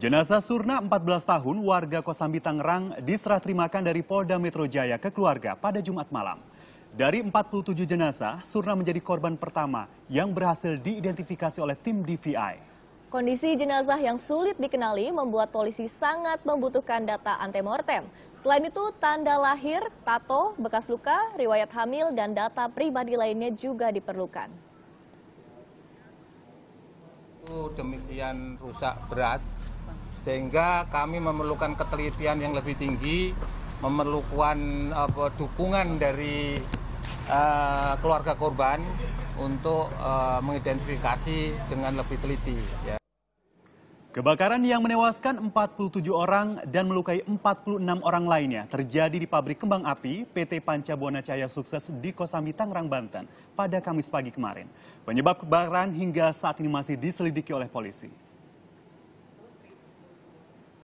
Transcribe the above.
Jenazah Surna 14 tahun warga Kosambi Tangerang diserah terimakan dari Polda Metro Jaya ke keluarga pada Jumat malam. Dari 47 jenazah, Surna menjadi korban pertama yang berhasil diidentifikasi oleh tim DVI. Kondisi jenazah yang sulit dikenali membuat polisi sangat membutuhkan data antemortem. Selain itu, tanda lahir, tato, bekas luka, riwayat hamil, dan data pribadi lainnya juga diperlukan. Demikian rusak berat sehingga kami memerlukan ketelitian yang lebih tinggi, memerlukan apa, dukungan dari uh, keluarga korban untuk uh, mengidentifikasi dengan lebih teliti. Ya. Kebakaran yang menewaskan 47 orang dan melukai 46 orang lainnya terjadi di pabrik kembang api PT Panca Buana Cahaya Sukses di Kosambi, Tangerang, Banten pada Kamis pagi kemarin. Penyebab kebakaran hingga saat ini masih diselidiki oleh polisi.